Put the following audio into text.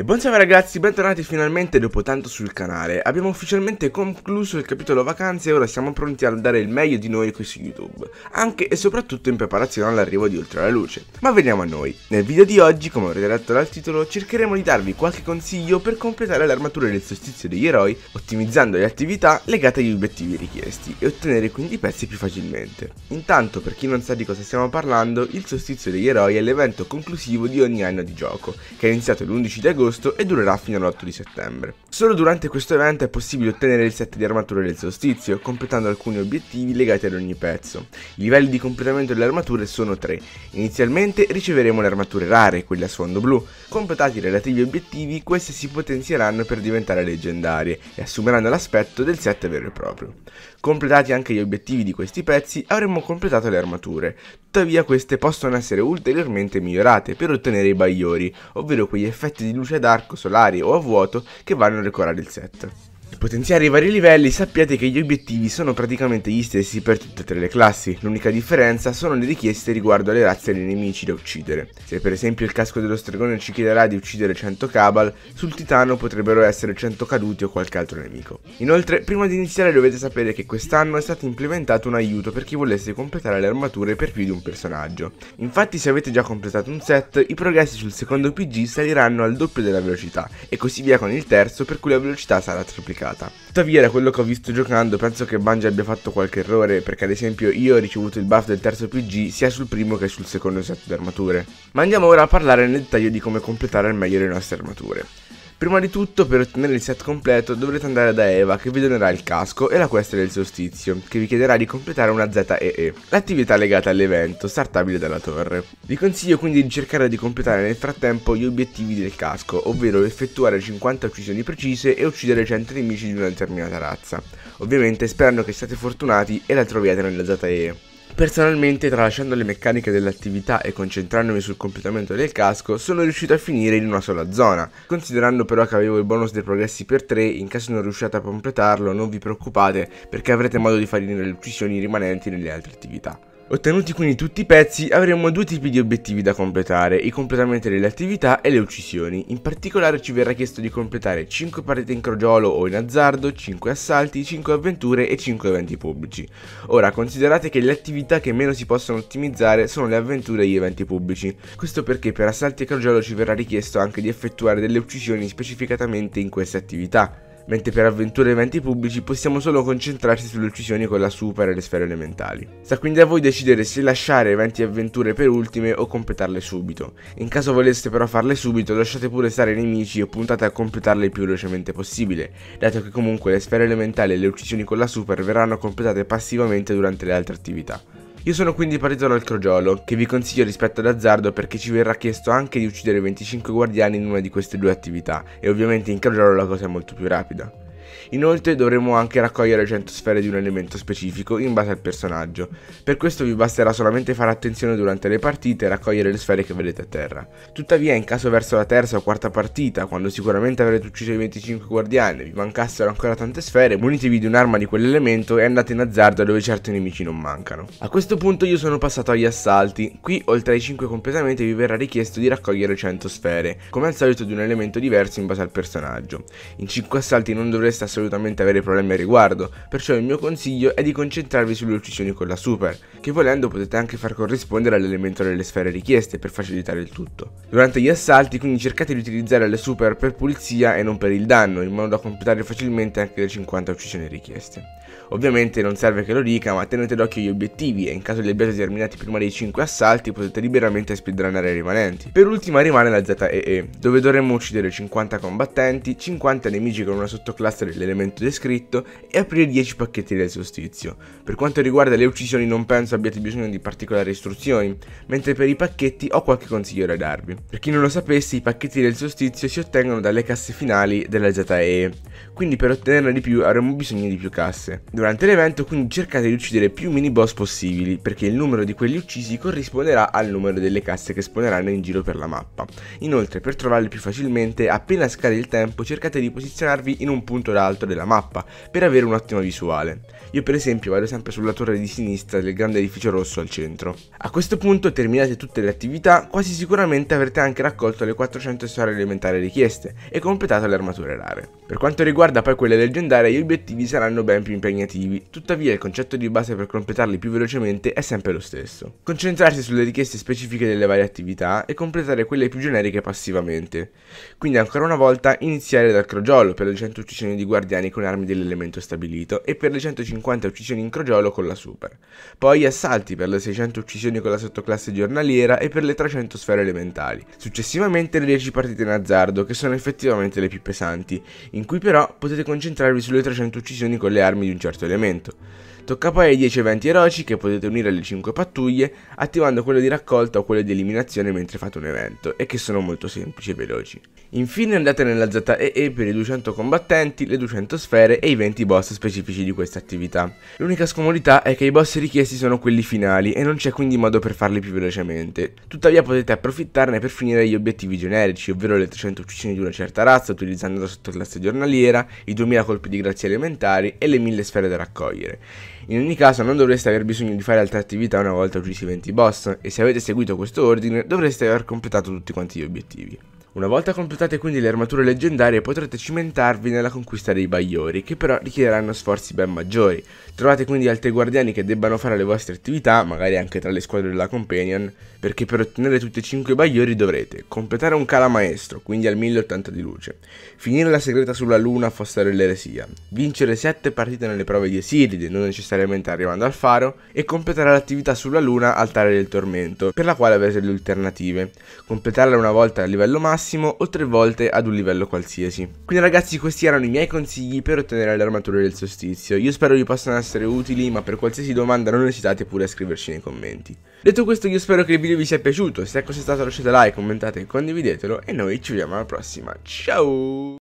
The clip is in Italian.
E buonasera ragazzi, bentornati finalmente dopo tanto sul canale. Abbiamo ufficialmente concluso il capitolo vacanze e ora siamo pronti a dare il meglio di noi qui su YouTube, anche e soprattutto in preparazione all'arrivo di Oltre la Luce. Ma veniamo a noi. Nel video di oggi, come avrete letto dal titolo, cercheremo di darvi qualche consiglio per completare l'armatura del solstizio degli eroi, ottimizzando le attività legate agli obiettivi richiesti e ottenere quindi i pezzi più facilmente. Intanto, per chi non sa di cosa stiamo parlando, il solstizio degli eroi è l'evento conclusivo di ogni anno di gioco, che è iniziato l'11 di agosto agosto e durerà fino all'8 di settembre. Solo durante questo evento è possibile ottenere il set di armature del solstizio, completando alcuni obiettivi legati ad ogni pezzo. I livelli di completamento delle armature sono tre. Inizialmente riceveremo le armature rare, quelle a sfondo blu. Completati i relativi obiettivi, queste si potenzieranno per diventare leggendarie e assumeranno l'aspetto del set vero e proprio. Completati anche gli obiettivi di questi pezzi, avremo completato le armature. Tuttavia queste possono essere ulteriormente migliorate per ottenere i bagliori, ovvero quegli effetti di luce ad solari o a vuoto che vanno a decorare il set potenziare i vari livelli sappiate che gli obiettivi sono praticamente gli stessi per tutte e tre le classi, l'unica differenza sono le richieste riguardo alle razze dei nemici da uccidere. Se per esempio il casco dello stregone ci chiederà di uccidere 100 Cabal, sul titano potrebbero essere 100 caduti o qualche altro nemico. Inoltre, prima di iniziare dovete sapere che quest'anno è stato implementato un aiuto per chi volesse completare le armature per più di un personaggio. Infatti se avete già completato un set, i progressi sul secondo PG saliranno al doppio della velocità, e così via con il terzo per cui la velocità sarà triplicata giocata. Tuttavia, da quello che ho visto giocando, penso che Bungie abbia fatto qualche errore, perché ad esempio io ho ricevuto il buff del terzo PG sia sul primo che sul secondo set di armature. Ma andiamo ora a parlare nel dettaglio di come completare al meglio le nostre armature. Prima di tutto, per ottenere il set completo, dovrete andare da Eva che vi donerà il casco e la quest del solstizio, che vi chiederà di completare una ZEE, l'attività legata all'evento, startabile dalla torre. Vi consiglio quindi di cercare di completare nel frattempo gli obiettivi del casco, ovvero effettuare 50 uccisioni precise e uccidere 100 nemici di una determinata razza, ovviamente sperando che siate fortunati e la troviate nella ZEE. Personalmente, tralasciando le meccaniche dell'attività e concentrandomi sul completamento del casco, sono riuscito a finire in una sola zona. Considerando però che avevo il bonus dei progressi per 3, in caso non riusciate a completarlo non vi preoccupate perché avrete modo di fare le uccisioni rimanenti nelle altre attività. Ottenuti quindi tutti i pezzi avremo due tipi di obiettivi da completare, i completamenti delle attività e le uccisioni. In particolare ci verrà chiesto di completare 5 partite in crogiolo o in azzardo, 5 assalti, 5 avventure e 5 eventi pubblici. Ora considerate che le attività che meno si possono ottimizzare sono le avventure e gli eventi pubblici. Questo perché per assalti e crogiolo ci verrà richiesto anche di effettuare delle uccisioni specificatamente in queste attività mentre per avventure e eventi pubblici possiamo solo concentrarci sulle uccisioni con la super e le sfere elementali. Sta quindi a voi decidere se lasciare eventi e avventure per ultime o completarle subito. In caso voleste però farle subito, lasciate pure stare i nemici e puntate a completarle il più velocemente possibile, dato che comunque le sfere elementali e le uccisioni con la super verranno completate passivamente durante le altre attività. Io sono quindi partito dal crogiolo, che vi consiglio rispetto ad azzardo perché ci verrà chiesto anche di uccidere 25 guardiani in una di queste due attività, e ovviamente in crogiolo la cosa è molto più rapida. Inoltre dovremo anche raccogliere 100 sfere di un elemento specifico in base al personaggio. Per questo vi basterà solamente fare attenzione durante le partite e raccogliere le sfere che vedete a terra. Tuttavia in caso verso la terza o quarta partita, quando sicuramente avrete ucciso i 25 guardiani e vi mancassero ancora tante sfere, munitevi di un'arma di quell'elemento e andate in azzardo dove certi nemici non mancano. A questo punto io sono passato agli assalti. Qui oltre ai 5 completamente vi verrà richiesto di raccogliere 100 sfere, come al solito di un elemento diverso in base al personaggio. In 5 assalti non dovreste dovreste assolutamente avere problemi al riguardo, perciò il mio consiglio è di concentrarvi sulle uccisioni con la super, che volendo potete anche far corrispondere all'elemento delle sfere richieste per facilitare il tutto. Durante gli assalti quindi cercate di utilizzare le super per pulizia e non per il danno, in modo da completare facilmente anche le 50 uccisioni richieste. Ovviamente non serve che lo dica, ma tenete d'occhio gli obiettivi e in caso li abbiate terminati prima dei 5 assalti potete liberamente speedrunnare i rimanenti. Per ultima rimane la ZEE, dove dovremmo uccidere 50 combattenti, 50 nemici con una sottoclasse dell'elemento descritto e aprire 10 pacchetti del solstizio. Per quanto riguarda le uccisioni non penso abbiate bisogno di particolari istruzioni, mentre per i pacchetti ho qualche consiglio da darvi. Per chi non lo sapesse, i pacchetti del solstizio si ottengono dalle casse finali della ZEE, quindi per ottenerne di più avremo bisogno di più casse. Durante l'evento quindi cercate di uccidere più mini boss possibili, perché il numero di quelli uccisi corrisponderà al numero delle casse che spawneranno in giro per la mappa. Inoltre per trovarli più facilmente, appena scade il tempo cercate di posizionarvi in un punto d'alto della mappa, per avere un'ottima visuale. Io per esempio vado sempre sulla torre di sinistra del grande edificio rosso al centro. A questo punto terminate tutte le attività, quasi sicuramente avrete anche raccolto le 400 storie elementari richieste e completato le armature rare. Per quanto riguarda poi quelle leggendarie, gli obiettivi saranno ben più impegnativi impegnativi, tuttavia il concetto di base per completarli più velocemente è sempre lo stesso. Concentrarsi sulle richieste specifiche delle varie attività e completare quelle più generiche passivamente. Quindi ancora una volta iniziare dal crogiolo per le 100 uccisioni di guardiani con armi dell'elemento stabilito e per le 150 uccisioni in crogiolo con la super. Poi assalti per le 600 uccisioni con la sottoclasse giornaliera e per le 300 sfere elementali. Successivamente le 10 partite in azzardo che sono effettivamente le più pesanti, in cui però potete concentrarvi sulle 300 uccisioni con le armi di un un certo elemento. Tocca poi ai 10 eventi eroici che potete unire alle 5 pattuglie attivando quelle di raccolta o quelle di eliminazione mentre fate un evento e che sono molto semplici e veloci. Infine andate nella ZEE per i 200 combattenti, le 200 sfere e i 20 boss specifici di questa attività. L'unica scomodità è che i boss richiesti sono quelli finali e non c'è quindi modo per farli più velocemente. Tuttavia potete approfittarne per finire gli obiettivi generici, ovvero le 300 uccisioni di una certa razza utilizzando la sottoclasse giornaliera, i 2000 colpi di grazia elementari e le 1000 sfere da raccogliere. In ogni caso non dovreste aver bisogno di fare altre attività una volta uccisi 20 boss e se avete seguito questo ordine dovreste aver completato tutti quanti gli obiettivi. Una volta completate quindi le armature leggendarie potrete cimentarvi nella conquista dei Bagliori, che però richiederanno sforzi ben maggiori. Trovate quindi altri guardiani che debbano fare le vostre attività, magari anche tra le squadre della Companion, perché per ottenere tutti e cinque i Bagliori dovrete completare un cala maestro, quindi al 1080 di luce, finire la segreta sulla luna a Fossare l'eresia, vincere 7 partite nelle prove di Esiride, non necessariamente arrivando al faro, e completare l'attività sulla luna altare del tormento, per la quale avrete le alternative. Completarla una volta a livello massimo massimo o tre volte ad un livello qualsiasi. Quindi ragazzi questi erano i miei consigli per ottenere le armature del solstizio. Io spero vi possano essere utili ma per qualsiasi domanda non esitate pure a scriverci nei commenti. Detto questo io spero che il video vi sia piaciuto, se ecco, è così stato lasciate like, commentate e condividetelo e noi ci vediamo alla prossima. Ciao!